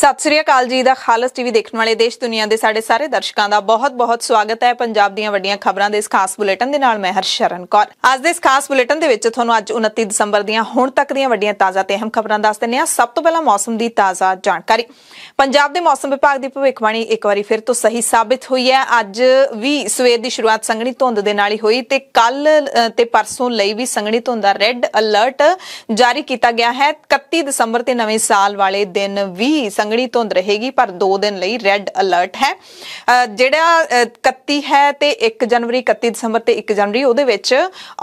ਸਤਿ ਸ੍ਰੀ ਅਕਾਲ ਜੀ ਦਾ ਖਾਲਸ ਟੀਵੀ ਦੇਖਣ ਵਾਲੇ ਦੇਸ਼ ਦੁਨੀਆ ਦੇ ਸਾਡੇ ਸਾਰੇ ਦਰਸ਼ਕਾਂ ਦਾ ਬਹੁਤ-ਬਹੁਤ ਸਵਾਗਤ ਹੈ ਪੰਜਾਬ ਦੀਆਂ ਵੱਡੀਆਂ ਖਬਰਾਂ ਦੇ ਇਸ ਖਾਸ ਬੁਲੇਟਿਨ ਦੇ ਨਾਲ ਮੈਂ ਹਰਸ਼ਰਨ ਕੌਰ ਅੱਜ ਦੇ ਇਸ ਖਾਸ ਬੁਲੇਟਿਨ ਦੇ ਵਿੱਚ ਤੁਹਾਨੂੰ ਅੱਜ 29 ਦਸੰਬਰ ਦੀਆਂ ਹੁਣ ਤੱਕ ਦੀਆਂ ਵੱਡੀਆਂ ਤਾਜ਼ਾ ਤੇ ਅਹਿਮ ਖਬਰਾਂ ਦੱਸ ਦਿੰਨੇ ਆ ਸਭ ਤੋਂ ਪਹਿਲਾਂ ਮੌਸਮ ਦੀ ਤਾਜ਼ਾ ਜਾਣਕਾਰੀ ਪੰਜਾਬ ਦੇ ਮੌਸਮ ਵਿਭਾਗ ਦੀ ਭਵਿੱਖਬਾਣੀ ਇੱਕ ਵਾਰੀ ਫਿਰ ਤੋਂ ਸਹੀ ਸਾਬਿਤ ਹੋਈ ਹੈ ਅੱਜ ਵੀ ਸਵੇਰ ਦੀ ਸ਼ੁਰੂਆਤ ਸੰਘਣੀ ਧੁੰਦ ਦੇ ਨਾਲ ਹੀ ਹੋਈ ਤੇ ਕੱਲ ਤੇ ਪਰਸੋਂ ਲਈ ਵੀ ਸੰਘਣੀ ਧੁੰਦ ਦਾ ਰੈੱਡ ਅਲਰਟ ਜਾਰੀ ਕੀਤਾ ਗਿਆ ਹੈ 31 ਦਸੰਬਰ ਤੇ ਨਵੇਂ ਸਾਲ ਵਾਲੇ ਦਿਨ ਵੀ ਸੰਘਣੀ ਧੁੰਦ ਰਹੇਗੀ ਪਰ 2 ਦਿਨ ਲਈ ਰੈੱਡ ਅਲਰਟ ਹੈ ਜਿਹੜਾ 31 ਹੈ ਤੇ 1 ਜਨਵਰੀ 31 ਦਸੰਬਰ ਤੇ 1 ਜਨਵਰੀ ਉਹਦੇ ਵਿੱਚ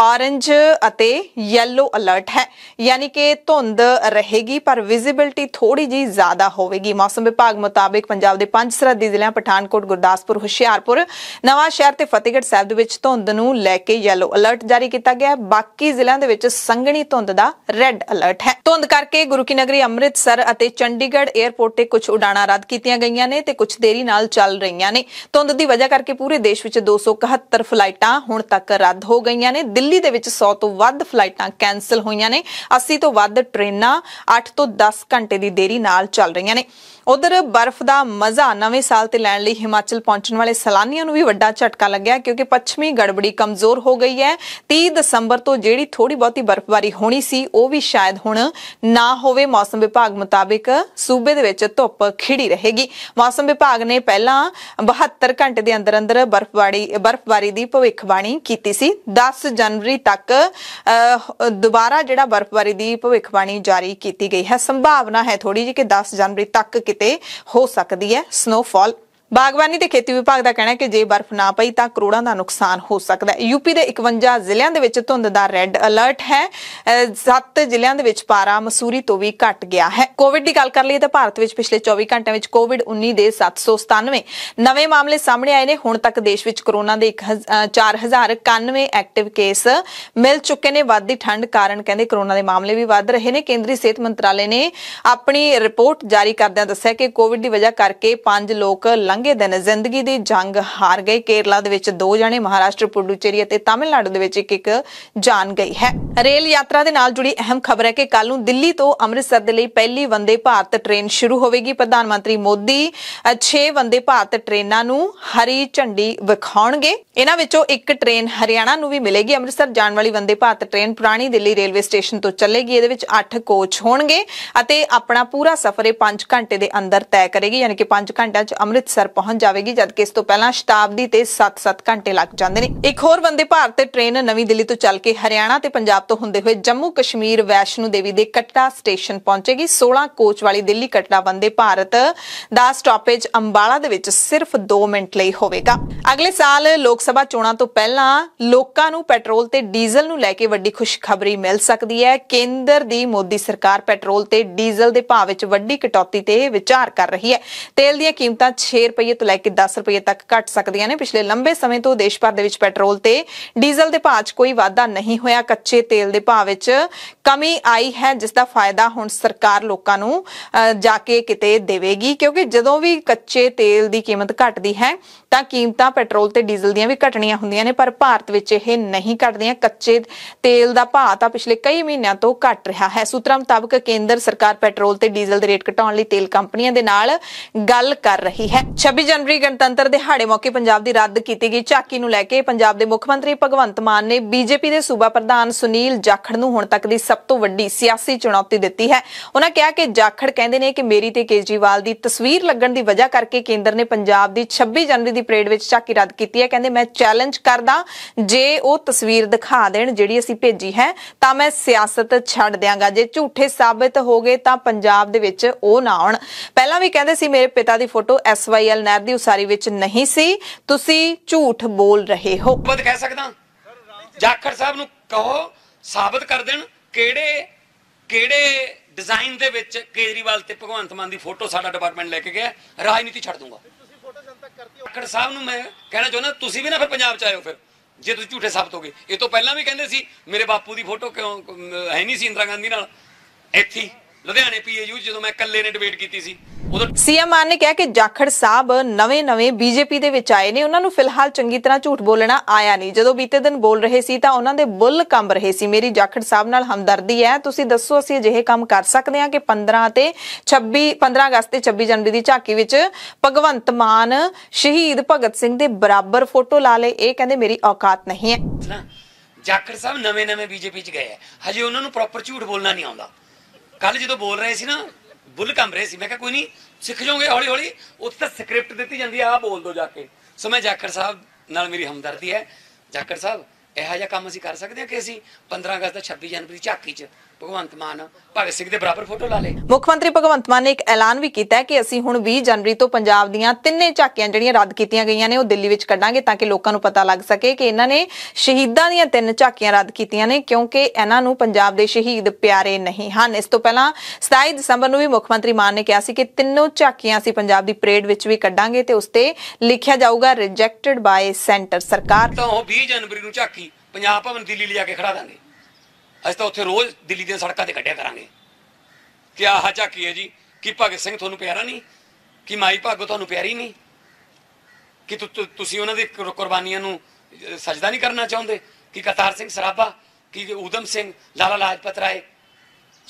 ਔਰੇਂਜ ਅਤੇ ਯੈਲੋ ਅਲਰਟ ਹੈ ਯਾਨੀ ਕਿ ਧੁੰਦ ਰਹੇਗੀ ਪਰ ਵਿਜ਼ਿਬਿਲਟੀ ਥੋੜੀ ਜੀ ਜ਼ਿਆਦਾ ਹੋਵੇਗੀ ਮੌਸਮ ਵਿਭਾਗ ਮੁਤਾਬਕ ਪੰਜਾਬ ਦੇ ਪੰਜ ਸਰਹੱਦੀ ਜ਼ਿਲ੍ਹਿਆਂ ਪਠਾਨਕੋਟ ਗੁਰਦਾਸਪੁਰ ਹੁਸ਼ਿਆਰਪੁਰ ਨਵਾਂ ਸ਼ਹਿਰ ਤੇ ਫਤਿਹਗੜ੍ਹ ਸਾਹਿਬ ਦੇ ਵਿੱਚ ਧੁੰਦ ਨੂੰ ਲੈ ਕੇ ਯੈਲੋ ਅਲਰਟ ਜਾਰੀ ਕੀਤਾ ਗਿਆ ਹੈ ਬਾਕੀ ਜ਼ਿਲ੍ਹਿਆਂ ਦੇ ਵਿੱਚ ਸੰਘਣੀ ਧੁੰਦ ਦਾ ਰੈੱਡ ਅਲਰਟ ਹੈ ਧੁੰਦ ਕਰਕੇ ਗੁਰੂ ਕੀ ਨਗਰੀ ਅੰਮ੍ਰਿਤਸਰ ਅਤੇ ਚੰਡੀਗੜ੍ਹ 에ਅਰਪੋਰਟ ਤੇ ਕੁਝ ਉਡਾਣਾਂ ਰੱਦ ਕੀਤੀਆਂ ਗਈਆਂ ਨੇ ਤੇ ਕੁਝ ਦੇਰੀ ਨਾਲ ਚੱਲ ਰਹੀਆਂ ਨੇ ਧੁੰਦ ਦੀ ਵਜ੍ਹਾ ਕਰਕੇ ਪੂਰੇ ਦੇਸ਼ ਵਿੱਚ 271 ਫਲਾਈਟਾਂ ਹੁਣ ਤੱਕ ਰੱਦ ਹੋ ਗਈਆਂ ਨੇ ਦਿੱਲੀ ਦੇ ਵਿੱਚ 100 ਤੋਂ ਵੱਧ ਫਲਾਈਟਾਂ ਕੈਨਸਲ ਹੋਈਆਂ ਨੇ 80 ਤੋਂ ਵੱਧ ਟ੍ਰੇਨਾਂ 8 ਤੋਂ 10 ਘੰਟੇ ਦੀ ਦੇਰੀ ਨਾਲ ਚੱਲ ਰਹੀਆਂ ਨੇ ਉਧਰ ਬਰਫ਼ ਦਾ ਮਜ਼ਾ ਨਵੇਂ ਸਾਲ ਤੇ ਲੈਣ ਲਈ ਹਿਮਾਚਲ ਪਹੁੰਚਣ ਵਾਲੇ ਸਲਾਨੀਆਂ ਨੂੰ ਵੀ ਵੱਡਾ ਝਟਕਾ ਲੱਗਿਆ ਕਿਉਂਕਿ ਪੱਛਮੀ ਗੜਬੜੀ ਕਮਜ਼ੋਰ ਹੋ ਗਈ ਹੈ 30 ਦਸੰਬਰ ਤੋਂ ਜਿਹੜੀ ਥੋੜੀ ਬਹੁਤੀ ਬਰਫ਼ਬਾਰੀ ਹੋਣੀ ਸੀ ਉਹ ਵੀ ਸ਼ਾਇਦ ਹੁਣ ਨਾ ਹੋਵੇ ਮੌਸਮ ਵਿਭਾਗ ਮੁਤਾਬਿਕ ਸੂਬੇ ਦੇ ਵਿੱਚ ਧੁੱਪ ਖਿੜੀ ਰਹੇਗੀ ਮੌਸਮ ਵਿਭਾਗ ਨੇ ਪਹਿਲਾਂ 72 ਘੰਟੇ ਦੇ ਅੰਦਰ ਅੰਦਰ ਬਰਫ਼ਬਾਰੀ ਬਰਫ਼ਬਾਰੀ ਦੀ ਭਵਿੱਖਬਾਣੀ ਕੀਤੀ ਸੀ 10 ਜਨਵਰੀ ਤੱਕ ਦੁਬਾਰਾ ਜਿਹੜਾ ਬਰਫ਼ਬਾਰੀ ਦੀ ਭਵਿੱਖਬਾਣੀ ਜਾਰੀ ਕੀਤੀ ਗਈ ਹੈ ਸੰਭਾਵਨਾ ਹੈ ਥੋੜੀ ਜਿਹੀ ਕਿ 10 ਜਨਵਰੀ ਤੱਕ ਕਿਤੇ ਹੋ ਸਕਦੀ ਹੈ ਸਨੋਫਾਲ ਬਾਗਬਾਨੀ ਤੇ ਖੇਤੀ ਵਿਭਾਗ ਦਾ ਕਹਿਣਾ ਹੈ ਕਿ ਜੇ ਬਰਫ਼ ਨਾ ਪਈ ਤਾਂ ਕਰੋੜਾਂ ਦਾ ਨੁਕਸਾਨ ਹੋ ਸਕਦਾ ਹੈ ਯੂਪੀ ਦੇ 51 ਜ਼ਿਲ੍ਹਿਆਂ ਦੇ ਵਿੱਚ ਧੁੰਦ ਦਾ ਰੈੱਡ ਅਲਰਟ ਹੈ 7 ਜ਼ਿਲ੍ਹਿਆਂ ਦੇ ਵਿੱਚ ਪਾਰਾ ਮਸੂਰੀ ਤੋਂ ਵੀ ਘਟ ਗਿਆ ਹੈ ਕੋਵਿਡ ਦੀ ਗੱਲ ਕਰ ਲਈਏ ਤਾਂ ਭਾਰਤ ਵਿੱਚ ਪਿਛਲੇ 24 ਘੰਟਿਆਂ ਵਿੱਚ ਕੋਵਿਡ-19 ਦੇ 797 ਨਵੇਂ ਮਾਮਲੇ ਸਾਹਮਣੇ ਆਏ ਨੇ ਹੁਣ ਤੱਕ ਦੇਸ਼ ਵਿੱਚ ਕਰੋਨਾ ਦੇ 4091 ਐਕਟਿਵ ਕੇਸ ਮਿਲ ਚੁੱਕੇ ਨੇ ਵੱਧਦੀ ਠੰਡ ਕਾਰਨ ਕਹਿੰਦੇ ਕਰੋਨਾ ਦੇ ਮਾਮਲੇ ਵੀ ਵੱਧ ਰਹੇ ਨੇ ਕੇਂਦਰੀ ਸਿਹਤ ਮੰਤਰਾਲੇ ਨੇ ਆਪਣੀ ਰਿਪੋਰਟ ਜਾਰੀ ਕਰਦਿਆਂ ਦੱਸਿਆ ਕਿ ਕੋਵਿਡ ਦੀ ਵਜ੍ਹਾ ਕਰਕੇ 5 ਲੋਕ ਲੰਘੇ ਦਿਨ ਜ਼ਿੰਦਗੀ ਦੀ ਜੰਗ ਹਾਰ ਗਏ ਕੇਰਲਾ ਦੇ ਵਿੱਚ ਦੋ ਜਣੇ ਮਹਾਰਾਸ਼ਟਰ ਪੁਡੂਚੇਰੀ ਅਤੇ ਤਾਮਿਲਨਾਡੂ ਦੇ ਵਿੱਚ ਇੱਕ ਇੱਕ ਜਾਨ ਗਈ ਹੈ ਰੇਲ ਯਾਤਰਾ ਦੇ ਨਾਲ ਜੁੜੀ ਅਹਿਮ ਖਬਰ ਹੈ ਕਿ ਕੱਲ ਨੂੰ ਦਿੱਲੀ ਤੋਂ ਅੰਮ੍ਰਿਤਸਰ ਦੇ ਲਈ ਪਹਿਲੀ ਵੰਦੇ ਭਾਰਤ ਟ੍ਰੇਨ ਸ਼ੁਰੂ ਹੋਵੇਗੀ ਪ੍ਰਧਾਨ ਮੰਤਰੀ ਮੋਦੀ 6 ਵੰਦੇ ਭਾਰਤ ਟ੍ਰੇਨਾਂ ਨੂੰ ਹਰੀ ਝੰਡੀ ਵਿਖਾਉਣਗੇ ਇਹਨਾਂ ਵਿੱਚੋਂ ਇੱਕ ਟ੍ਰੇਨ ਹਰਿਆਣਾ ਨੂੰ ਵੀ ਮਿਲੇਗੀ ਅੰਮ੍ਰਿਤਸਰ ਜਾਣ ਵਾਲੀ ਵੰਦੇ ਭਾਰਤ ਟ੍ਰੇਨ ਪੁਰਾਣੀ ਦਿੱਲੀ ਰੇਲਵੇ ਸਟੇਸ਼ਨ ਤੋਂ ਚੱਲੇਗੀ ਇਹਦੇ ਵਿੱਚ 8 ਕੋਚ ਹੋਣਗੇ ਅਤੇ ਆਪਣਾ ਪੂਰਾ ਸਫ਼ਰ ਇਹ 5 ਘੰਟੇ ਦੇ ਅੰਦਰ ਤੈਅ ਕਰੇਗੀ ਯਾਨੀ ਕਿ 5 ਘੰਟਿਆਂ 'ਚ ਅੰਮ੍ਰਿਤਸਰ ਘਰ ਪਹੁੰਚ ਜਾਵੇਗੀ ਜਦਕਿ ਇਸ ਤੋਂ ਪਹਿਲਾਂ ਸ਼ਤਾਬਦੀ ਤੇ 7-7 ਘੰਟੇ ਲੱਗ ਜਾਂਦੇ ਨੇ ਇੱਕ ਹੋਰ ਵੰਦੇ ਭਾਰਤ ਤੇ ਟ੍ਰੇਨ ਨਵੀਂ ਦਿੱਲੀ ਤੋਂ ਚੱਲ ਕੇ ਹਰਿਆਣਾ ਤੇ ਪੰਜਾਬ ਤੋਂ ਹੁੰਦੇ ਹੋਏ ਜੰਮੂ ਕਸ਼ਮੀਰ ਵੈਸ਼ਨੂ ਦੇਵੀ ਦੇ ਕਟੜਾ ਸਟੇਸ਼ਨ ਪਹੁੰਚੇਗੀ 16 ਕੋਚ ਵਾਲੀ ਦਿੱਲੀ ਕਟੜਾ ਵੰਦੇ ਭਾਰਤ ਦਾ ਸਟਾਪੇਜ ਅੰਬਾਲਾ ਦੇ ਵਿੱਚ ਸਿਰਫ 2 ਮਿੰਟ ਲਈ ਹੋਵੇਗਾ ਅਗਲੇ ਸਾਲ ਲੋਕ ਸਭਾ ਚੋਣਾਂ ਤੋਂ ਪਹਿਲਾਂ ਲੋਕਾਂ ਨੂੰ ਪੈਟਰੋਲ ਤੇ ਡੀਜ਼ਲ ਨੂੰ ਲੈ ਕੇ ਵੱਡੀ ਖੁਸ਼ਖਬਰੀ ਮਿਲ ਸਕਦੀ ਹੈ ਕੇਂਦਰ ਦੀ ਮੋਦੀ ਸਰਕਾਰ ਪੈਟਰੋਲ ਤੇ ਡੀਜ਼ਲ ਦੇ ਭਾਅ ਵਿੱਚ ਵੱਡੀ ਕਟੌਤੀ ਤੇ ਵਿਚਾਰ ਕਰ ਰਹੀ ਹੈ ਤੇਲ ਦੀਆਂ ਕੀਮਤਾਂ 6 ਰੁਪਏ ਤੋਂ ਲੈ ਕੇ 10 ਰੁਪਏ ਤੱਕ ਘਟ ਸਕਦੀਆਂ ਨੇ ਪਿਛਲੇ ਲੰਬੇ ਸਮੇਂ ਤੋਂ ਦੇਸ਼ ਭਰ ਦੇ ਵਿੱਚ ਪੈਟਰੋਲ ਤੇ ਡੀਜ਼ਲ ਦੇ ਭਾਅ 'ਚ ਕੋਈ ਵਾਧਾ ਨਹੀਂ ਹੋਇਆ ਕੱਚੇ ਤੇਲ ਦੇ ਭਾਅ ਵਿੱਚ ਕਮੀ ਆਈ ਹੈ ਜਿਸ ਦਾ ਫਾਇਦਾ ਹੁਣ ਸਰਕਾਰ ਲੋਕਾਂ ਨੂੰ ਜਾ ਕੇ ਕਿਤੇ ਦੇਵੇਗੀ ਕਿਉਂਕਿ ਜਦੋਂ ਵੀ ਕੱਚੇ ਤੇਲ ਦੀ ਕੀਮਤ ਘਟਦੀ ਹੈ ਤਾਂ ਕੀਮਤਾਂ ਪੈਟਰੋਲ ਤੇ ਡੀਜ਼ਲ ਦੀਆਂ ਵੀ ਘਟਣੀਆਂ ਹੁੰਦੀਆਂ ਨੇ ਪਰ ਭਾਰਤ ਵਿੱਚ ਇਹ ਨਹੀਂ ਘਟਦੀਆਂ ਕੱਚੇ ਤੇਲ ਦਾ ਭਾਅ ਤਾਂ ਪਿਛਲੇ ਕਈ ਮਹੀਨਿਆਂ ਤੋਂ ਘਟ ਰਿਹਾ ਹੈ ਸੂਤਰਾਂ ਮੁਤਾਬਕ ਕੇਂਦਰ ਸਰਕਾਰ ਪੈਟਰੋਲ ਤੇ ਡੀਜ਼ਲ ਦੇ ਰੇਟ ਘਟਾਉਣ ਲਈ ਤੇਲ ਕੰਪਨੀਆਂ ਦੇ ਨਾਲ ਗੱਲ ਕਰ ਰਹੀ ਹੈ 26 ਜਨਵਰੀ ਗਣਤੰਤਰ ਦਿਹਾੜੇ ਮੌਕੇ ਪੰਜਾਬ ਦੀ ਰੱਦ ਕੀਤੀ ਗਈ ਝਾਕੀ ਨੂੰ ਲੈ ਕੇ ਪੰਜਾਬ ਦੇ ਮੁੱਖ ਮੰਤਰੀ ਭਗਵੰਤ ਮਾਨ ਨੇ ਬੀਜੇਪੀ ਦੇ ਸੂਬਾ ਪ੍ਰਧਾਨ ਸੁਨੀਲ ਜਾਖੜ ਨੂੰ ਹੁਣ ਤੱਕ ਦੀ ਸਭ ਤੋਂ ਵੱਡੀ ਸਿਆਸੀ ਚੁਣੌਤੀ ਦਿੱਤੀ ਹੈ ਉਹਨਾਂ ਕਿਹਾ ਕਿ ਜਾਖੜ ਕਹਿੰਦੇ ਨੇ ਕਿ ਮੇਰੀ ਤੇ ਕੇਜਰੀਵਾਲ ਦੀ ਤਸਵੀਰ ਲੱਗਣ ਦੀ ਵਜ੍ਹਾ ਕਰਕੇ ਕੇਂਦਰ ਨੇ ਪੰਜਾਬ ਦੀ 26 ਜਨਵਰੀ ਦੀ ਪਰੇਡ ਵਿੱਚ ਝਾਕੀ ਰੱਦ ਕੀਤੀ ਹੈ ਕਹਿੰਦੇ ਮੈਂ ਚੈਲੰਜ ਕਰਦਾ ਜੇ ਉਹ ਤਸਵੀਰ ਦਿਖਾ ਦੇਣ ਜਿਹੜੀ ਅਸੀਂ ਭੇਜੀ ਹੈ ਤਾਂ ਮੈਂ ਸਿਆਸਤ ਛੱਡ ਦਿਆਂਗਾ ਜੇ ਝੂਠੇ ਸਾਬਤ ਹੋ ਗਏ ਤਾਂ ਪੰਜਾਬ ਦੇ ਵਿੱਚ ਉਹ ਨਾ ਆਉਣ ਪਹਿਲਾਂ ਵੀ ਕਹਿੰਦੇ ਸੀ ਮੇਰੇ ਪਿਤਾ ਦੀ ਫੋਟੋ ਵਾਈ ਜਲ ਨਹਿਰ ਦੀ ਉਸਾਰੀ ਵਿੱਚ ਨਹੀਂ ਸੀ ਤੁਸੀਂ ਝੂਠ ਬੋਲ ਰਹੇ ਹੋ ਮੈਂ ਕਹਿ ਸਕਦਾ ਜਾਖੜ ਸਾਹਿਬ ਨੂੰ ਕਹੋ ਸਾਬਤ ਕਰ ਦੇਣ ਕਿਹੜੇ ਕਿਹੜੇ ਡਿਜ਼ਾਈਨ ਦੇ ਵਿੱਚ ਕੇਜਰੀਵਾਲ ਤੇ ਭਗਵੰਤ ਮਾਨ ਦੀ ਫੋਟੋ ਸਾਡਾ ਡਿਪਾਰਟਮੈਂਟ ਲੈ ਕੇ ਗਿਆ ਰਾਜਨੀਤੀ ਛੱਡ ਦੂੰਗਾ ਜਾਖੜ ਸਾਹਿਬ ਨੂੰ ਮੈਂ ਕਹਿਣਾ ਚਾਹੁੰਦਾ ਤੁਸੀਂ ਵੀ ਨਾ ਫਿਰ ਪੰਜਾਬ ਚ ਆਇਓ ਫਿਰ ਜੇ ਤੁਸੀਂ ਝੂਠੇ ਸਾਬਤ ਹੋਗੇ ਇਹ ਤੋਂ ਪਹਿਲਾਂ ਵੀ ਕਹਿੰਦੇ ਸੀ ਮੇਰੇ ਬਾਪੂ ਦੀ ਫੋਟੋ ਕਿਉਂ ਹੈ ਨਹੀਂ ਸੀ ਇੰਦਰਾ ਗਾਂਧੀ ਨਾਲ ਇੱਥੇ ਲੁਧਿਆਣੇ ਪੀਏਯੂ ਜਦੋਂ ਮੈਂ ਇਕੱਲੇ ਨੇ ਡਿਬੇਟ ਕੀਤੀ ਸੀ ਉਦੋਂ ਸੀਐਮ ਮਾਨ ਨੇ ਕਿਹਾ ਕਿ ਜਾਖੜ ਸਾਹਿਬ ਨਵੇਂ-ਨਵੇਂ ਬੀਜੇਪੀ ਦੇ ਵਿੱਚ ਆਏ ਨੇ ਉਹਨਾਂ ਨੂੰ ਫਿਲਹਾਲ ਚੰਗੀ ਤਰ੍ਹਾਂ ਝੂਠ ਬੋਲਣਾ ਆਇਆ ਨਹੀਂ ਜਦੋਂ ਬੀਤੇ ਦਿਨ ਬੋਲ ਰਹੇ ਸੀ ਤਾਂ ਉਹਨਾਂ ਦੇ ਬੁੱਲ ਕੰਬ ਰਹੇ ਸੀ ਮੇਰੀ ਜਾਖੜ ਸਾਹਿਬ ਨਾਲ ਹਮਦਰਦੀ ਹੈ ਤੁਸੀਂ ਦੱਸੋ ਅਸੀਂ ਅਜਿਹੇ ਕੰਮ ਕਰ ਸਕਦੇ ਹਾਂ ਕਿ 15 ਤੇ 26 15 ਅਗਸਤ ਤੇ 26 ਜਨਵਰੀ ਦੀ ਝਾਕੀ ਵਿੱਚ ਭਗਵੰਤ ਮਾਨ ਸ਼ਹੀਦ ਭਗਤ ਸਿੰਘ ਦੇ ਬਰਾਬਰ ਫੋਟੋ ਲਾ ਲਏ ਇਹ ਕਹਿੰਦੇ ਮੇਰੀ ਔਕਾਤ ਨਹੀਂ ਹੈ ਜਾਖੜ ਸਾਹਿਬ ਨਵੇਂ-ਨਵੇਂ ਬੀਜੇਪੀ 'ਚ ਗਏ ਹਜੇ ਉਹਨਾਂ ਨੂੰ ਪ੍ਰੋਪਰ ਝੂਠ ਬੋਲਣਾ ਨਹੀਂ ਆਉਂਦਾ ਕੱਲ ਜਦੋਂ ਬੋਲ ਰਹੇ ਸੀ ਨਾ ਬੁੱਲ ਕੰਬ ਰਹੇ ਸੀ ਮੈਂ ਕਿਹਾ ਕੋਈ ਨਹੀਂ ਸਿੱਖ ਜਾਓਗੇ ਹੌਲੀ ਹੌਲੀ ਉੱਥੇ ਤਾਂ ਸਕ੍ਰਿਪਟ ਦਿੱਤੀ ਜਾਂਦੀ ਆ ਆ ਬੋਲ ਦੋ ਜਾ ਕੇ ਸੋ ਮੈਂ ਜਾਕਰ ਸਾਹਿਬ ਨਾਲ ਮੇਰੀ ਹਮਦਰਦੀ ਹੈ ਜਾਕਰ ਸਾਹਿਬ ਇਹੋ ਜਿਹਾ ਕੰਮ ਅਸੀਂ ਕਰ ਸਕਦੇ ਹਾਂ ਕਿ ਅਸੀਂ 15 ਅਗਸਤ ਦਾ 26 ਜਨਵਰੀ ਝਾਕੀ 'ਚ ਭਗਵੰਤ ਮਾਨ ਭਗਤ ਸਿੰਘ ਦੇ ਬਰਾਬਰ ਫੋਟੋ ਲਾ ਲੇ ਮੁੱਖ ਮੰਤਰੀ ਭਗਵੰਤ ਮਾਨ ਨੇ ਇੱਕ ਐਲਾਨ ਵੀ ਕੀਤਾ ਕਿ ਅਸੀਂ ਹੁਣ 20 ਜਨਵਰੀ ਤੋਂ ਪੰਜਾਬ ਦੀਆਂ ਤਿੰਨੇ ਝਾਕੀਆਂ ਜਿਹੜੀਆਂ ਰੱਦ ਕੀਤੀਆਂ ਗਈਆਂ ਨੇ ਉਹ ਦਿੱਲੀ ਵਿੱਚ ਕੱਢਾਂਗੇ ਤਾਂ ਕਿ ਲੋਕਾਂ ਨੂੰ ਪਤਾ ਲੱਗ ਸਕੇ ਕਿ ਇਹਨਾਂ ਨੇ ਸ਼ਹੀਦਾਂ ਦੀਆਂ ਤਿੰਨ ਝਾਕੀਆਂ ਰੱਦ ਕੀਤੀਆਂ ਨੇ ਕਿਉਂਕਿ ਇਹਨਾਂ ਨੂੰ ਪੰਜਾਬ ਦੇ ਸ਼ਹੀਦ ਪਿਆਰੇ ਨਹੀਂ ਹਨ ਇਸ ਤੋਂ ਪਹਿਲਾਂ 27 ਦਸੰਬਰ ਨੂੰ ਵੀ ਮੁੱਖ ਮੰਤਰੀ ਮਾਨ ਨੇ ਕਿਹਾ ਸੀ ਕਿ ਤਿੰਨੋਂ ਝਾਕੀਆਂ ਅਸੀਂ ਪੰਜਾਬ ਦੀ ਪਰੇਡ ਵਿੱਚ ਵੀ ਕੱਢਾਂਗੇ ਤੇ ਉਸ ਤੇ ਲਿਖਿਆ ਜਾਊਗਾ ਰਿਜੈਕਟਡ ਬਾਈ ਸੈਂਟਰ ਸਰਕਾਰ ਤੋਂ 20 ਜਨਵਰੀ ਨੂੰ ਝਾਕੀ ਪੰਜਾਬ ਭਵਨ ਦਿੱਲੀ ਲਿਜਾ ਕੇ ਖੜਾ ਦਾਂਗੇ ਅਸੀਂ ਤਾਂ ਉੱਥੇ ਰੋਜ਼ ਦਿੱਲੀ ਦੀਆਂ ਸੜਕਾਂ ਤੇ ਕੱਢਿਆ ਕਰਾਂਗੇ ਕਿ ਆਹ ਕੀ ਹੈ ਜੀ ਕਿ ਭਗਤ ਸਿੰਘ ਤੁਹਾਨੂੰ ਪਿਆਰਾ ਨਹੀਂ ਕਿ ਮਾਈ ਭਾਗੋ ਤੁਹਾਨੂੰ ਪਿਆਰੀ ਨਹੀਂ ਕਿ ਤੁਸੀਂ ਉਹਨਾਂ ਦੀ ਕੁਰਬਾਨੀਆਂ ਨੂੰ ਸਜਦਾ ਨਹੀਂ ਕਰਨਾ ਚਾਹੁੰਦੇ ਕਿ ਕਤਾਰ ਸਿੰਘ ਸਰਾਭਾ ਕਿ ਉਦਮ ਸਿੰਘ ਲਾਲਾ ਲਾਜਪਤ ਰਾਏ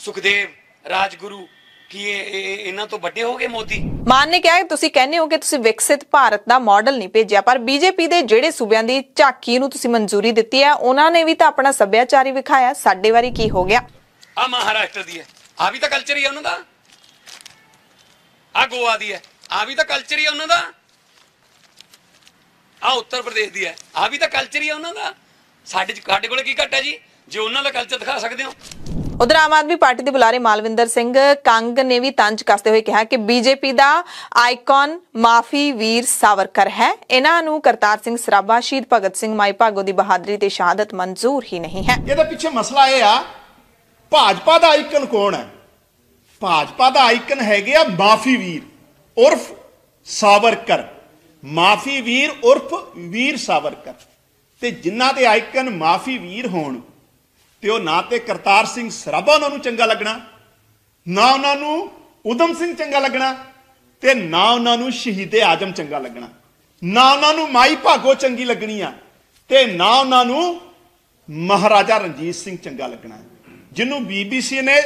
ਸੁਖਦੇਵ ਰਾਜਗੁਰੂ ਕਿ ਇਹਨਾਂ ਤੋਂ ਵੱਡੇ ਹੋ ਗਏ ਮੋਦੀ ਮਾਨ ਨੇ ਕਿਹਾ ਤੁਸੀਂ ਕਹਿੰਦੇ ਹੋ ਕਿ ਤੁਸੀਂ ਵਿਕਸਿਤ ਭਾਰਤ ਦਾ ਮਾਡਲ ਨਹੀਂ ਭੇਜਿਆ ਪਰ ਬੀਜੇਪੀ ਦੇ ਜਿਹੜੇ ਸੂਬਿਆਂ ਦੀ ਝਾਕੀ ਨੂੰ ਤੁਸੀਂ ਮਨਜ਼ੂਰੀ ਦਿੱਤੀ ਹੈ ਉਹਨਾਂ ਨੇ ਵੀ ਤਾਂ ਆਪਣਾ ਸੱਭਿਆਚਾਰੀ ਵਿਖਾਇਆ ਸਾਡੇ ਵਾਰੀ ਕੀ ਹੋ ਗਿਆ ਆ ਮਹਾਰਾਸ਼ਟਰ ਦੀ ਹੈ ਆ ਵੀ ਤਾਂ ਕਲਚਰ ਹੀ ਹੈ ਉਹਨਾਂ ਦਾ ਆ ਗੋਆ ਦੀ ਹੈ ਆ ਵੀ ਤਾਂ ਕਲਚਰ ਹੀ ਹੈ ਉਹਨਾਂ ਦਾ ਆ ਉੱਤਰ ਪ੍ਰਦੇਸ਼ ਦੀ ਹੈ ਆ ਵੀ ਤਾਂ ਕਲਚਰ ਹੀ ਹੈ ਉਹਨਾਂ ਦਾ ਸਾਡੇ ਸਾਡੇ ਕੋਲੇ ਕੀ ਘਟ ਹੈ ਜੀ ਜੇ ਉਹਨਾਂ ਦਾ ਕਲਚਰ ਦਿਖਾ ਸਕਦੇ ਹੋ ਉਧਰ ਆਮ ਆਦਮੀ ਪਾਰਟੀ ਦੇ ਬੁਲਾਰੇ ਮਾਲਵਿੰਦਰ ਸਿੰਘ ਕੰਗ ਨੇ ਵੀ ਤੰਜ ਕੱਸਦੇ ਹੋਏ ਕਿਹਾ ਕਿ ਬੀਜੇਪੀ ਦਾ ਆਈਕਨ ਮਾਫੀ ਵੀਰ ਸਾਵਰਕਰ ਹੈ ਇਹਨਾਂ ਨੂੰ ਕਰਤਾਰ ਸਿੰਘ ਸਰਾਭਾ ਸ਼ਹੀਦ ਭਗਤ ਸਿੰਘ ਮਾਈ ਭਾਗੋ ਦੀ ਬਹਾਦਰੀ ਤੇ ਸ਼ਹਾਦਤ ਮਨਜ਼ੂਰ ਹੀ ਨਹੀਂ ਹੈ ਇਹਦੇ ਪਿੱਛੇ ਮਸਲਾ ਇਹ ਆ ਭਾਜਪਾ ਦਾ ਆਈਕਨ ਕੌਣ ਹੈ ਭਾਜਪਾ ਦਾ ਆਈਕਨ ਹੈਗੇ ਆ ਮਾਫੀ ਵੀਰ ਉਰਫ ਸਾਵਰਕਰ ਮਾਫੀ ਵੀਰ ਉਰਫ ਵੀਰ ਸਾਵਰਕਰ ਤੇ ਜਿਨ੍ਹਾਂ ਦੇ ਆਈਕਨ ਮਾਫੀ ਵੀਰ ਹੋਣ ਤੇ ਉਹ ਨਾ ਤੇ ਕਰਤਾਰ ਸਿੰਘ ਸਰਾਭਾ ਉਹਨਾਂ ਨੂੰ ਚੰਗਾ ਲੱਗਣਾ ਨਾ ਉਹਨਾਂ ਨੂੰ ਉਦਮ ਸਿੰਘ ਚੰਗਾ ਲੱਗਣਾ ਤੇ ਨਾ ਉਹਨਾਂ ਨੂੰ ਸ਼ਹੀਦੇ ਆਜਮ ਚੰਗਾ ਲੱਗਣਾ ਨਾ ਉਹਨਾਂ ਨੂੰ ਮਾਈ ਭਾਗੋ ਚੰਗੀ ਲੱਗਣੀ ਆ ਤੇ ਨਾ ਉਹਨਾਂ ਨੂੰ ਮਹਾਰਾਜਾ ਰਣਜੀਤ ਸਿੰਘ ਚੰਗਾ ਲੱਗਣਾ ਜਿਹਨੂੰ ਬੀਬੀਸੀ ਨੇ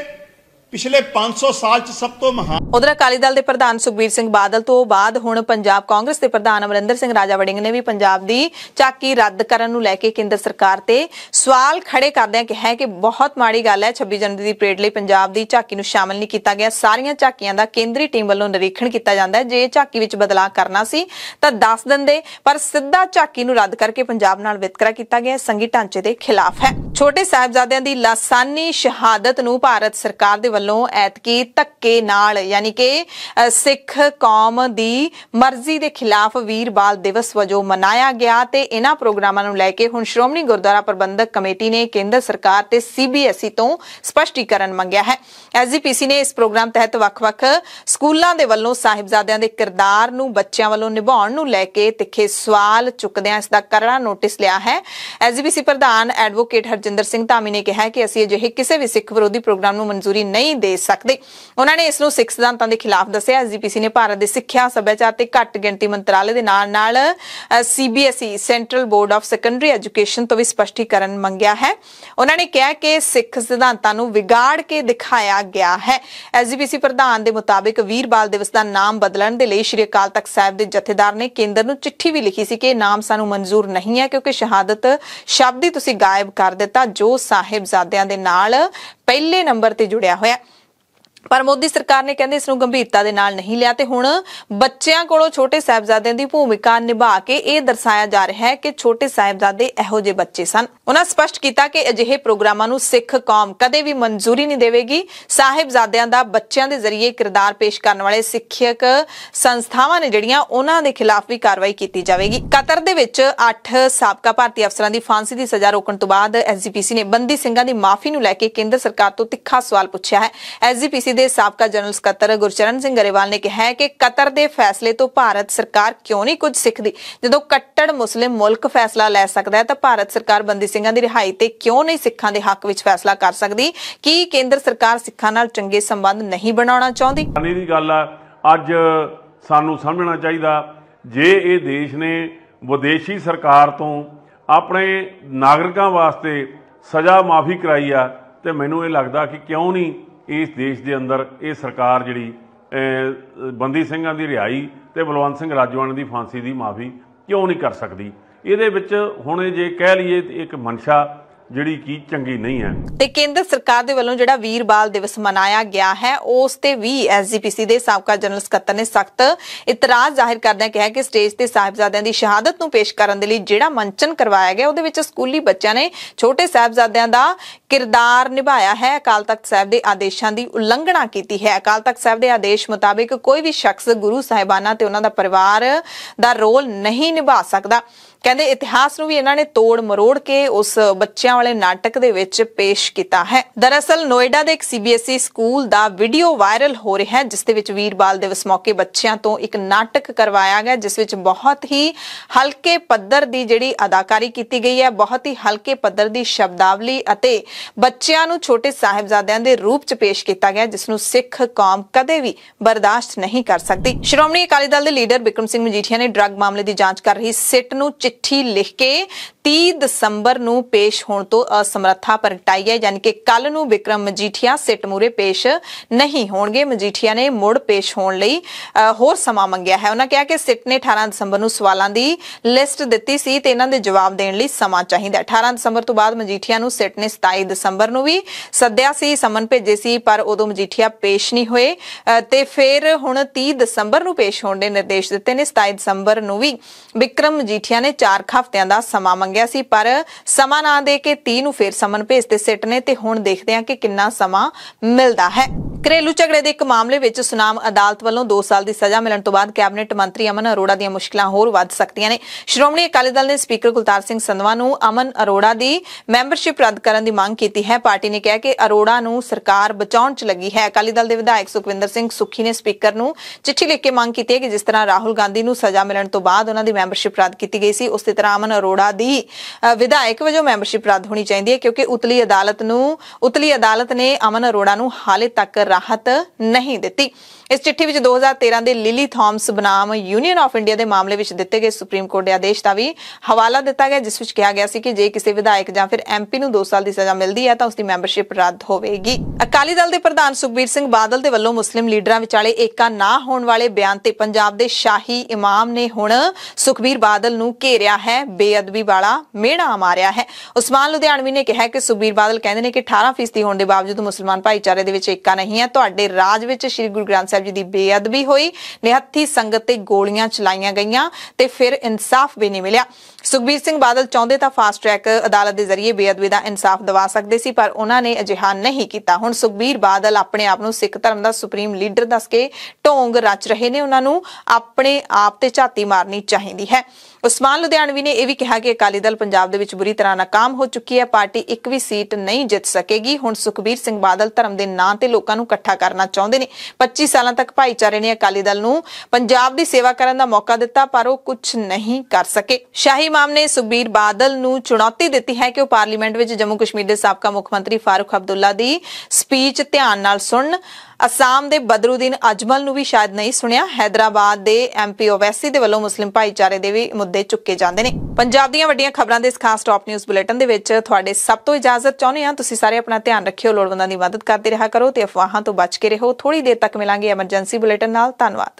ਪਿਛਲੇ 500 ਸਾਲ ਚ ਸਭ ਤੋਂ ਮਹਾਨ ਉਧਰ ਅਕਾਲੀ ਦਲ ਦੇ ਪ੍ਰਧਾਨ ਸੁਖਬੀਰ ਸਿੰਘ ਬਾਦਲ ਤੋਂ ਬਾਅਦ ਹੁਣ ਪੰਜਾਬ ਕਾਂਗਰਸ ਦੇ ਪ੍ਰਧਾਨ ਅਮਰਿੰਦਰ ਸਿੰਘ ਰਾਜਾ ਵੜਿੰਗ ਨੇ ਵੀ ਪੰਜਾਬ ਦੀ ਚਾਕੀ ਰੱਦ ਕਰਨ ਨੂੰ ਲੈ ਕੇ ਕੇਂਦਰ ਸਰਕਾਰ ਤੇ ਸਵਾਲ ਖੜੇ ਕਰਦਿਆਂ ਕਿਹਾ ਕਿ ਬਹੁਤ ਮਾੜੀ ਗੱਲ ਹੈ 26 ਜਨਵਰੀ ਦੀ ਪਰੇਡ ਲਈ ਪੰਜਾਬ ਦੀ ਚਾਕੀ ਨੂੰ ਸ਼ਾਮਲ ਨਹੀਂ ਕੀਤਾ ਗਿਆ ਸਾਰੀਆਂ ਚਾਕੀਆਂ ਦਾ ਕੇਂਦਰੀ ਟੀਮ ਵੱਲੋਂ ਨਿਰੀਖਣ ਕੀਤਾ ਜਾਂਦਾ ਹੈ ਜੇ ਚਾਕੀ ਵਿੱਚ ਬਦਲਾਅ ਕਰਨਾ ਸੀ ਤਾਂ ਦੱਸ ਦਿੰਦੇ ਪਰ ਸਿੱਧਾ ਚਾਕੀ ਨੂੰ ਰੱਦ ਕਰਕੇ ਪੰਜਾਬ ਨਾਲ ਵਿਤਕਰਾ ਕੀਤਾ ਗਿਆ ਸੰਗੀ ਢਾਂਚੇ ਦੇ ਖਿਲਾਫ ਹੈ ਛੋਟੇ ਸਾਹਿਬਜ਼ਾਦਿਆਂ ਦੀ ਲਾਸਾਨੀ ਸ਼ਹਾਦਤ ਨੂੰ ਭਾਰਤ ਸਰਕਾਰ ਦੇ ਵੱਲੋਂ ਐਤਕੀ ਧੱਕੇ ਨਾਲ ਯਾਨੀ ਕਿ ਸਿੱਖ ਕੌਮ ਦੀ ਮਰਜ਼ੀ ਦੇ ਖਿਲਾਫ ਵੀਰ ਬਾਲ ਦਿਵਸ ਵਜੋਂ ਮਨਾਇਆ ਗਿਆ ਤੇ ਇਹਨਾਂ ਪ੍ਰੋਗਰਾਮਾਂ ਨੂੰ ਲੈ ਕੇ ਹੁਣ ਸ਼੍ਰੋਮਣੀ ਗੁਰਦੁਆਰਾ ਪ੍ਰਬੰਧਕ ਕਮੇਟੀ ਨੇ ਕੇਂਦਰ ਸਰਕਾਰ ਤੇ ਸੀਬੀਐਸਈ ਤੋਂ ਸਪਸ਼ਟੀਕਰਨ ਮੰਗਿਆ ਹੈ ਐਸਜੀਪੀਸੀ ਨੇ ਇਸ ਪ੍ਰੋਗਰਾਮ ਤਹਿਤ ਵੱਖ-ਵੱਖ ਸਕੂਲਾਂ ਦੇ ਵੱਲੋਂ ਸਾਹਿਬਜ਼ਾਦਿਆਂ ਦੇ ਕਿਰਦਾਰ ਨੂੰ ਬੱਚਿਆਂ ਵੱਲੋਂ ਨਿਭਾਉਣ ਨੂੰ ਲੈ ਕੇ ਤਿੱਖੇ ਸਵਾਲ ਚੁੱਕਦਿਆਂ ਇਸ ਦਾ ਕਰੜਾ ਨੋਟਿਸ ਲਿਆ ਹੈ ਐਸਜੀਪੀਸੀ ਪ੍ਰਧਾਨ ਐਡਵੋਕੇਟ ਹਰਜਿੰਦਰ ਸਿੰਘ ਧਾਮੀ ਨੇ ਕਿਹਾ ਕਿ ਅਸੀਂ ਅਜਿਹੇ ਕਿਸੇ ਵੀ ਸਿੱਖ ਵਿਰੋਧੀ ਪ੍ਰੋਗਰਾਮ ਨੂੰ ਮਨਜ਼ੂਰੀ ਨਹੀਂ ਨਹੀਂ ਦੇ ਸਕਦੇ ਉਹਨਾਂ ਨੇ ਇਸ ਨੂੰ ਸਿੱਖ ਸਿਧਾਂਤਾਂ ਦੇ ਖਿਲਾਫ ਦੱਸਿਆ ਐਸਜੀਪੀਸੀ ਨੇ ਭਾਰਤ ਦੇ ਸਿੱਖਿਆ ਸੱਭਿਆਚਾਰ ਤੇ ਘੱਟ ਗਿਣਤੀ ਮੰਤਰਾਲੇ ਦੇ ਨਾਲ ਨਾਲ CBSE central board of secondary education ਤੋਂ ਵੀ ਸਪਸ਼ਟੀਕਰਨ ਮੰਗਿਆ ਹੈ ਉਹਨਾਂ ਨੇ ਕਿਹਾ ਕਿ ਸਿੱਖ ਸਿਧਾਂਤਾਂ ਨੂੰ ਵਿਗਾੜ ਕੇ ਦਿਖਾਇਆ ਗਿਆ ਹੈ ਐਸਜੀਪੀਸੀ ਪ੍ਰਧਾਨ ਦੇ ਮੁਤਾਬਿਕ ਵੀਰਬਾਲ ਦਿਵਸ ਦਾ ਨਾਮ ਬਦਲਣ ਦੇ ਲਈ ਸ਼੍ਰੀ ਅਕਾਲ ਤਖਤ ਸਾਹਿਬ ਦੇ ਜਥੇਦਾਰ ਨੇ ਕੇਂਦਰ ਨੂੰ ਚਿੱਠੀ ਵੀ ਲਿਖੀ ਸੀ ਕਿ ਨਾਮ ਸਾਨੂੰ ਮਨਜ਼ੂਰ ਨਹੀਂ ਹੈ ਕਿਉਂਕਿ ਸ਼ਹਾਦਤ ਸ਼ਬਦ ਹੀ ਤੁਸੀਂ ਗਾਇਬ ਕਰ ਦਿੱਤਾ ਜੋ ਸਾਹਿਬਜ਼ਾਦਿਆਂ ਦੇ ਨਾਲ ਪਹਿਲੇ ਨੰਬਰ ਤੇ ਜੁੜਿਆ ਹੋਇਆ ਪਰ ਮੋਦੀ ਸਰਕਾਰ ਨੇ ਕਹਿੰਦੇ ਇਸ ਨੂੰ ਗੰਭੀਰਤਾ ਦੇ ਨਾਲ ਨਹੀਂ ਲਿਆ ਤੇ ਹੁਣ ਬੱਚਿਆਂ ਕੋਲੋਂ ਛੋਟੇ ਸਾਹਿਬਜ਼ਾਦਿਆਂ ਦੀ ਭੂਮਿਕਾ ਨਿਭਾ ਕੇ ਇਹ ਦਰਸਾਇਆ ਜਾ ਰਿਹਾ ਹੈ ਕਿ ਛੋਟੇ ਸਾਹਿਬਜ਼ਾਦੇ ਇਹੋ ਜਿਹੇ ਬੱਚੇ ਸਨ ਉਹਨਾਂ ਸਪਸ਼ਟ ਕੀਤਾ ਕਿ ਅਜਿਹੇ ਪ੍ਰੋਗਰਾਮਾਂ ਨੂੰ ਸਿੱਖ ਕੌਮ ਕਦੇ ਵੀ ਮਨਜ਼ੂਰੀ ਨਹੀਂ ਦੇਵੇਗੀ ਸਾਹਿਬਜ਼ਾਦਿਆਂ ਦਾ ਬੱਚਿਆਂ ਦੇ ਜ਼ਰੀਏ ਕਿਰਦਾਰ ਪੇਸ਼ ਕਰਨ ਵਾਲੇ ਸਿੱਖਿਅਕ ਸੰਸਥਾਵਾਂ ਨੇ ਜਿਹੜੀਆਂ ਉਹਨਾਂ ਦੇ ਖਿਲਾਫ ਵੀ ਕਾਰਵਾਈ ਕੀਤੀ ਜਾਵੇਗੀ ਕਤਰ ਦੇ ਵਿੱਚ 8 ਸਾਬਕਾ ਭਾਰਤੀ ਅਫਸਰਾਂ ਦੀ ਫਾਂਸੀ ਦੀ ਸਜ਼ਾ ਰੋਕਣ ਤੋਂ ਬਾਅਦ ਐਸਜੀਪੀਸੀ ਨੇ ਬੰਦੀ ਸਿੰਘਾਂ ਦੀ ਮਾਫੀ ਨੂੰ ਲੈ ਕੇ ਕੇਂਦਰ ਸਰਕਾਰ ਤੋਂ ਤਿੱਖਾ ਸਵਾਲ ਪੁੱਛਿਆ ਹੈ ਐਸਜੀਪੀਸੀ ਯੂਨੀਵਰਸਿਟੀ ਦੇ ਸਾਬਕਾ ਜਨਰਲ ਸਕੱਤਰ ਗੁਰਚਰਨ ਸਿੰਘ ਗਰੇਵਾਲ ਨੇ ਕਿਹਾ ਹੈ ਕਿ ਕਤਰ ਦੇ ਫੈਸਲੇ ਤੋਂ ਭਾਰਤ ਸਰਕਾਰ ਕਿਉਂ ਨਹੀਂ ਕੁਝ ਸਿੱਖਦੀ ਜਦੋਂ ਕੱਟੜ ਮੁਸਲਿਮ ਮੁਲਕ ਫੈਸਲਾ ਲੈ ਸਕਦਾ ਹੈ ਤਾਂ ਭਾਰਤ ਸਰਕਾਰ ਬੰਦੀ ਸਿੰਘਾਂ ਦੀ ਰਿਹਾਈ ਤੇ ਕਿਉਂ ਨਹੀਂ ਸਿੱਖਾਂ ਦੇ ਹੱਕ ਵਿੱਚ ਫੈਸਲਾ ਕਰ ਸਕਦੀ ਕੀ ਕੇਂਦਰ ਸਰਕਾਰ ਸਿੱਖਾਂ ਨਾਲ ਚੰਗੇ ਸੰਬੰਧ ਨਹੀਂ ਬਣਾਉਣਾ ਚਾਹੁੰਦੀ ਨਹੀਂ ਦੀ ਗੱਲ ਆ ਅੱਜ ਸਾਨੂੰ ਸਮਝਣਾ ਚਾਹੀਦਾ ਜੇ ਇਹ ਦੇਸ਼ ਨੇ ਵਿਦੇਸ਼ੀ ਸਰਕਾਰ ਤੋਂ ਆਪਣੇ ਨਾਗਰਿਕਾਂ ਵਾਸਤੇ ਸਜ਼ਾ ਮਾਫੀ ਕਰਾਈ ਆ ਤੇ ਮੈਨੂੰ ਇਹ ਲੱਗਦਾ ਕਿ ਕਿਉਂ ਨਹੀਂ ਇਸ ਦੇਸ਼ ਦੇ ਅੰਦਰ ਇਹ ਸਰਕਾਰ ਜਿਹੜੀ ਬੰਦੀ ਸਿੰਘਾਂ ਦੀ ਰਿਹਾਈ ਤੇ ਬਲਵੰਤ ਸਿੰਘ ਰਾਜਵਾਨ ਦੀ ਫਾਂਸੀ ਦੀ ਮਾਫੀ ਕਿਉਂ ਨਹੀਂ ਕਰ ਸਕਦੀ ਇਹਦੇ ਵਿੱਚ ਹੁਣ ਜੇ ਕਹਿ ਲਈਏ ਇੱਕ ਮਨਸ਼ਾ ਜਿਹੜੀ ਕੀ ਚੰਗੀ ਨਹੀਂ ਹੈ ਤੇ ਕੇਂਦਰ ਸਰਕਾਰ ਦੇ ਵੱਲੋਂ ਜਿਹੜਾ ਵੀਰ ਬਾਲ ਦਿਵਸ ਮਨਾਇਆ ਗਿਆ ਹੈ ਉਸ ਤੇ ਵੀ ਐਸਜੀਪੀਸੀ ਦੇ ਸਾਬਕਾ ਜਨਰਲ ਸਕੱਤਰ ਨੇ ਸਖਤ ਇਤਰਾਜ਼ ਜ਼ਾਹਿਰ ਕਰਦਿਆਂ ਕਿਹਾ ਕਿ ਸਟੇਜ ਤੇ ਸਾਹਿਬਜ਼ਾਦਿਆਂ ਦੀ ਸ਼ਹਾਦਤ ਨੂੰ ਪੇਸ਼ ਕਰਨ ਦੇ ਲਈ ਜਿਹੜਾ ਮੰਚਨ ਕਰਵਾਇਆ ਗਿਆ ਉਹਦੇ ਵਿੱਚ ਸਕੂਲੀ ਬੱਚਿਆਂ ਨੇ ਛੋਟੇ ਸਾਹਿਬਜ਼ਾਦਿਆਂ ਦਾ ਕਿਰਦਾਰ ਨਿਭਾਇਆ ਹੈ ਅਕਾਲ ਤਖਤ ਸਾਹਿਬ ਦੇ ਆਦੇਸ਼ਾਂ ਦੀ ਉਲੰਘਣਾ ਕੀਤੀ ਹੈ ਅਕਾਲ ਤਖਤ ਸਾਹਿਬ ਦੇ ਆਦੇਸ਼ ਮੁਤਾਬਿਕ ਕੋਈ ਵੀ ਸ਼ਖਸ ਗੁਰੂ ਸਾਹਿਬਾਨਾਂ ਤੇ ਉਹਨਾਂ ਦਾ ਪਰਿਵਾਰ ਦਾ ਰੋਲ ਨਹੀਂ ਨਿਭਾ ਸਕਦਾ ਕਹਿੰਦੇ ਇਤਿਹਾਸ ਨੂੰ ਵੀ ਇਹਨਾਂ ਨੇ ਤੋੜ ਮਰੋੜ ਕੇ ਉਸ ਬੱਚਿਆਂ ਵਾਲੇ ਨਾਟਕ ਦੇ ਵਿੱਚ ਪੇਸ਼ ਕੀਤਾ ਹੈ ਦਰਅਸਲ ਨੋਇਡਾ ਦੇ ਇੱਕ ਸੀਬੀਐਸਈ e ਸਕੂਲ ਦਾ ਵੀਡੀਓ ਵਾਇਰਲ ਹੋ ਰਿਹਾ ਹੈ ਜਿਸ ਦੇ ਵਿੱਚ ਵੀਰਬਾਲ ਦਿਵਸ ਮੌਕੇ ਬੱਚਿਆਂ ਤੋਂ ਇੱਕ ਨਾਟਕ ਕਰਵਾਇਆ ਗਿਆ ਜਿਸ ਵਿੱਚ ਬਹੁਤ ਹੀ ਹਲਕੇ ਪੱਧਰ ਦੀ ਜਿਹੜੀ ਅਦਾਕਾਰੀ ਕੀਤੀ ਗਈ ਹੈ ਬਹੁਤ ਹੀ ਹਲਕੇ ਪੱਧਰ ਦੀ ਸ਼ਬਦਾਵਲੀ ਅਤੇ ਬੱਚਿਆਂ ਨੂੰ ਛੋਟੇ ਸਾਹਿਬਜ਼ਾਦਿਆਂ ਦੇ ਰੂਪ 'ਚ ਪੇਸ਼ ਕੀਤਾ ਗਿਆ ਜਿਸ ਨੂੰ ਸਿੱਖ ਕੌਮ ਕਦੇ ਵੀ ਬਰਦਾਸ਼ਤ ਨਹੀਂ ਕਰ ਸਕਦੀ ਸ਼੍ਰੋਮਣੀ ਅਕਾਲੀ ਦਲ ਦੇ ਲੀਡਰ ਬਿਕਰਮ ਸਿੰਘ ਮਜੀਠੀਆ ਨੇ ਡਰੱਗ ਮਾਮਲੇ ਦੀ ਜਾਂਚ ਕਰ ਰਹੀ ਸਿੱਟ ਨੂੰ ਚਿੱਠੀ ਲਿਖ ਕੇ 30 ਦਸੰਬਰ ਨੂੰ ਪੇਸ਼ ਹੋਣ ਤੋਂ ਅਸਮਰੱਥਾ ਪ੍ਰਗਟਾਈ ਹੈ ਯਾਨੀ ਕਿ ਕੱਲ ਨੂੰ ਵਿਕਰਮ ਮਜੀਠੀਆ ਸਿੱਟ ਮੂਰੇ ਪੇਸ਼ ਨਹੀਂ ਹੋਣਗੇ ਮਜੀਠੀਆ ਨੇ ਮੁੜ ਪੇਸ਼ ਹੋਣ ਲਈ ਹੋਰ ਸਮਾਂ ਮੰਗਿਆ ਹੈ ਉਹਨਾਂ ਕਿਹਾ ਕਿ ਸਿੱਟ ਨੇ 18 ਦਸੰਬਰ ਨੂੰ ਸਵਾਲਾਂ ਦੀ ਲਿਸਟ ਦਿੱਤੀ ਸੀ ਤੇ ਇਹਨਾਂ ਦੇ ਜਵਾਬ ਦੇਣ ਲਈ ਸਮਾਂ ਚਾਹੀਦਾ 18 ਦਸੰਬਰ ਤੋਂ ਬਾਅਦ ਮਜੀਠੀਆ ਨੂੰ ਸਿੱਟ ਨੇ 27 ਦਸੰਬਰ ਨੂੰ ਵੀ ਸੱਦਿਆ ਸੀ ਸਮਨ ਭੇਜੇ ਸੀ ਪਰ ਉਦੋਂ ਮਜੀਠੀਆ ਪੇਸ਼ ਨਹੀਂ ਹੋਏ ਤੇ ਫਿਰ ਹੁਣ 30 ਦਸੰਬਰ ਨੂੰ ਪੇਸ਼ ਹੋਣ ਦੇ ਨਿਰਦੇਸ਼ ਦਿੱਤੇ ਨੇ 27 ਦਸੰਬਰ ਨੂੰ ਵੀ ਵਿਕਰਮ ਮਜੀਠੀਆ ਨੇ 4 ਹਫ਼ਤਿਆਂ ਦਾ ਸਮਾਂ ਮੰਗਿਆ ਸੀ ਪਰ ਸਮਾਂ ਨਾ ਦੇ ਕੇ 30 ਨੂੰ ਫੇਰ ਸਮਨ ਭੇਜ ਤੇ ਸਿੱਟ ਨੇ ਤੇ ਹੁਣ ਦੇਖਦੇ ਹਾਂ ਕਿ ਕਿੰਨਾ ਸਮਾਂ ਮਿਲਦਾ ਹੈ ਘਰੇਲੂ ਝਗੜੇ ਦੇ ਇੱਕ ਮਾਮਲੇ ਵਿੱਚ ਸੁਨਾਮ ਅਦਾਲਤ ਵੱਲੋਂ 2 ਸਾਲ ਦੀ ਸਜ਼ਾ ਮਿਲਣ ਤੋਂ ਬਾਅਦ ਕੈਬਨਿਟ ਮੰਤਰੀ ਅਮਨ ਅਰੋੜਾ ਦੀਆਂ ਮੁਸ਼ਕਲਾਂ ਹੋਰ ਵੱਧ ਸਕਦੀਆਂ ਨੇ ਸ਼੍ਰੋਮਣੀ ਅਕਾਲੀ ਦਲ ਨੇ ਸਪੀਕਰ ਗੁਲਤਾਰ ਸਿੰਘ ਸੰਧਵਾ ਨੂੰ ਅਮਨ ਅਰੋੜਾ ਦੀ ਮੈਂਬਰਸ਼ਿਪ ਰੱਦ ਕਰਨ ਦੀ ਮੰਗ ਕੀਤੀ ਹੈ ਪਾਰਟੀ ਨੇ ਕਿਹਾ ਕਿ ਅਰੋੜਾ ਨੂੰ ਸਰਕਾਰ ਬਚਾਉਣ 'ਚ ਲੱਗੀ ਹੈ ਅਕਾਲੀ ਦਲ ਦੇ ਵਿਧਾਇਕ ਸੁਖਵਿੰਦਰ ਸਿੰਘ ਸੁਖੀ ਨੇ ਸਪੀਕਰ ਨੂੰ ਚਿੱਠੀ ਲਿਖ ਕੇ ਮੰਗ ਕੀਤੀ ਹੈ ਕਿ ਜਿਸ ਤਰ੍ਹਾਂ ਰਾਹੁਲ ਗਾਂਧੀ ਨੂੰ ਸਜ਼ਾ ਮਿਲਣ ਤੋਂ ਬਾਅਦ ਉਹਨਾਂ ਦੀ ਮੈਂਬਰਸ਼ਿਪ ਰੱਦ ਕੀਤੀ ਗਈ ਸੀ ਉਸੇ ਤਰ੍ਹਾਂ ਅਮਨ ਅਰੋੜਾ ਦੀ ਵਿਧਾਇਕ ਵਜੋਂ ਮੈਂਬਰਸ਼ਿਪ ਰੱਦ ਹੋਣੀ ਚਾਹੀਦੀ ਹੈ ਕਿਉਂਕਿ ਉਤਲੀ ਅਦਾਲਤ ਨੂੰ ਉਤਲੀ ਅਦਾਲਤ ਨੇ ਅਮਨ ਅਰੋੜਾ ਨੂੰ ਹਾਲੇ ਤੱਕ ਰਾਹਤ ਨਹੀਂ ਦਿੱਤੀ ਇਸ ਚਿੱਠੀ ਵਿੱਚ 2013 ਦੇ ਲਿਲੀ ਥਾਮਸ ਬਨਾਮ ਯੂਨੀਅਨ ਆਫ ਇੰਡੀਆ ਦੇ ਮਾਮਲੇ ਵਿੱਚ ਦਿੱਤੇ ਗਏ ਸੁਪਰੀਮ ਕੋਰਟ ਦੇ ਆਦੇਸ਼ ਦਾ ਵੀ ਹਵਾਲਾ ਦਿੱਤਾ ਗਿਆ ਜਿਸ ਵਿੱਚ ਕਿਹਾ ਗਿਆ ਸੀ ਕਿ ਜੇ ਕਿਸੇ ਵਿਧਾਇਕ ਜਾਂ ਫਿਰ ਐਮਪੀ ਨੂੰ 2 ਸਾਲ ਦੀ ਸਜ਼ਾ ਮਿਲਦੀ ਹੈ ਤਾਂ ਉਸ ਦੀ ਮੈਂਬਰਸ਼ਿਪ ਰੱਦ ਹੋਵੇਗੀ ਅਕਾਲੀ ਦਲ ਦੇ ਪ੍ਰਧਾਨ ਸੁਖਬੀਰ ਸਿੰਘ ਬਾਦਲ ਦੇ ਵੱਲੋਂ ਮੁਸਲਿਮ ਲੀਡਰਾਂ ਵਿਚਾਲੇ ਏਕਾ ਨਾ ਹੋਣ ਵਾਲੇ ਬਿਆਨ ਤੇ ਪੰਜਾਬ ਦੇ ਸ਼ਾਹੀ ਇਮਾਮ ਨੇ ਹੁਣ ਸੁਖਬੀਰ ਬਾਦਲ ਨੂੰ ਘੇਰਿਆ ਹੈ ਬੇਅਦਬੀ ਵਾਲਾ ਮਿਹਣਾ ਮਾਰਿਆ ਹੈ ਉਸਮਾਨ ਲੁਧਿਆਣਵੀ ਨੇ ਕਿਹਾ ਕਿ ਸੁਖਬੀਰ ਬਾਦਲ ਕਹਿੰਦੇ ਨੇ ਕਿ 18% ਹੋਣ ਦੇ ਬਾਵਜੂਦ ਮੁਸਲਮਾਨ ਭਾਈਚਾਰੇ ਦੇ ਵਿੱਚ ਏਕਾ ਨਹੀਂ ਹੈ ਤੁਹਾਡੇ ਰਾਜ ਵਿੱਚ ਸ੍ਰੀ ਗੁਰੂ ਗ੍ਰੰਥ ਸਾਹਿਬ ਸਾਹਿਬ ਜੀ ਦੀ ਬੇਅਦਬੀ ਹੋਈ ਨਿਹੱਥੀ ਸੰਗਤ ਤੇ ਗੋਲੀਆਂ ਚਲਾਈਆਂ ਗਈਆਂ ਤੇ ਫਿਰ ਇਨਸਾਫ ਵੀ ਨਹੀਂ ਮਿਲਿਆ ਸੁਖਬੀਰ ਸਿੰਘ ਬਾਦਲ ਚਾਹੁੰਦੇ ਤਾਂ ਫਾਸਟ ਟਰੈਕ ਅਦਾਲਤ ਦੇ ਜ਼ਰੀਏ ਬੇਅਦਬੀ ਦਾ ਇਨਸਾਫ ਦਵਾ ਸਕਦੇ ਸੀ ਪਰ ਉਹਨਾਂ ਨੇ ਅਜਿਹਾ ਨਹੀਂ ਕੀਤਾ ਹੁਣ ਸੁਖਬੀਰ ਬਾਦਲ ਆਪਣੇ ਆਪ ਨੂੰ ਸਿੱਖ ਧਰਮ ਦਾ ਸੁਪਰੀਮ ਲੀਡਰ ਦੱਸ ਕੇ ਢੋਂਗ ਰਚ ਰਹੇ ਨੇ ਉਹਨਾਂ ਨੂੰ ਆਪਣੇ ਆਪ ਤੇ ਝਾਤੀ ਮਾਰਨੀ ਚਾਹੀਦੀ ਹੈ ਉਸਮਾਨ ਲੁਧਿਆਣਵੀ ਨੇ ਇਹ ਵੀ ਕਿਹਾ ਕਿ ਅਕਾਲੀ ਦਲ ਪੰਜਾਬ ਦੇ ਵਿੱਚ ਬੁਰੀ ਤਰ੍ਹਾਂ ਨਾਕਾਮ ਹੋ ਚੁੱਕੀ ਹੈ ਪਾਰਟੀ ਇੱਕ ਵੀ ਸੀਟ ਨਹੀਂ ਜਿੱਤ ਸਕੇਗੀ ਹੁਣ ਸੁਖਬੀਰ ਸਿੰਘ ਬਾਦਲ ਧਰਮ ਦੇ ਨਾਂ ਤੇ ਲੋਕਾਂ ਨੂੰ ਇਕੱਠਾ ਕਰਨਾ ਚਾਹੁੰਦੇ ਨੇ 25 ਸਾਲਾਂ ਤੱਕ ਭਾਈਚਾਰੇ ਨੇ ਅਕਾਲੀ ਦਲ ਨੂੰ ਪੰਜਾਬ ਦੀ ਸੇਵਾ ਕਰਨ ਦਾ ਮੌਕਾ ਦਿੱਤਾ ਪਰ ਉਹ ਕੁਝ ਨਹੀਂ ਕਰ ਸਕੇ ਸ਼ਾਹੀ ਮਾਮ ਨੇ ਸੁਖਬੀਰ ਬਾਦਲ ਨੂੰ ਚੁਣੌਤੀ ਦਿੱਤੀ ਹੈ ਕਿ ਉਹ ਪਾਰਲੀਮੈਂਟ ਵਿੱਚ ਜੰਮੂ ਕਸ਼ਮੀਰ ਦੇ ਸਾਬਕਾ ਮੁੱਖ ਮੰਤਰੀ ਫਾਰੂਖ ਅਬਦੁੱਲਾ ਦੀ ਸਪੀਚ ਧਿਆਨ ਨਾਲ ਸੁਣਨ ਅਸਾਮ ਦੇ ਬਦਰੂਦੀਨ ਅਜਮਲ ਨੂੰ ਵੀ ਸ਼ਾਇਦ ਨਹੀਂ ਸੁਣਿਆ ਹైదరాబాద్ ਦੇ ਐਮਪੀ ਓਵੈਸੀ ਦੇ ਵੱਲੋਂ ਮੁਸਲਿਮ ਭਾਈਚਾਰੇ ਦੇ ਵੀ ਮੁੱਦੇ ਚੁੱਕੇ ਜਾਂਦੇ ਨੇ ਪੰਜਾਬ ਦੀਆਂ ਵੱਡੀਆਂ ਖਬਰਾਂ ਦੇ ਇਸ ਖਾਸ ਟੌਪ ਨਿਊਜ਼ ਬੁਲੇਟਿਨ ਦੇ ਵਿੱਚ ਤੁਹਾਡੇ ਸਭ ਤੋਂ ਇਜਾਜ਼ਤ ਚਾਹੁੰਦੇ ਹਾਂ ਤੁਸੀਂ ਸਾਰੇ ਆਪਣਾ ਧਿਆਨ ਰੱਖਿਓ ਲੋੜਵੰਦਾਂ ਦੀ ਮਦਦ ਕਰਦੇ ਰਿਹਾ ਕਰੋ ਤੇ ਅਫਵਾਹਾਂ ਤੋਂ ਬਚ ਕੇ ਰਹੋ ਥੋੜੀ ਦੇਰ ਤੱਕ ਮਿਲਾਂਗੇ ਐਮਰਜੈਂਸੀ ਬੁਲੇਟਿਨ ਨਾਲ ਧੰਨਵਾਦ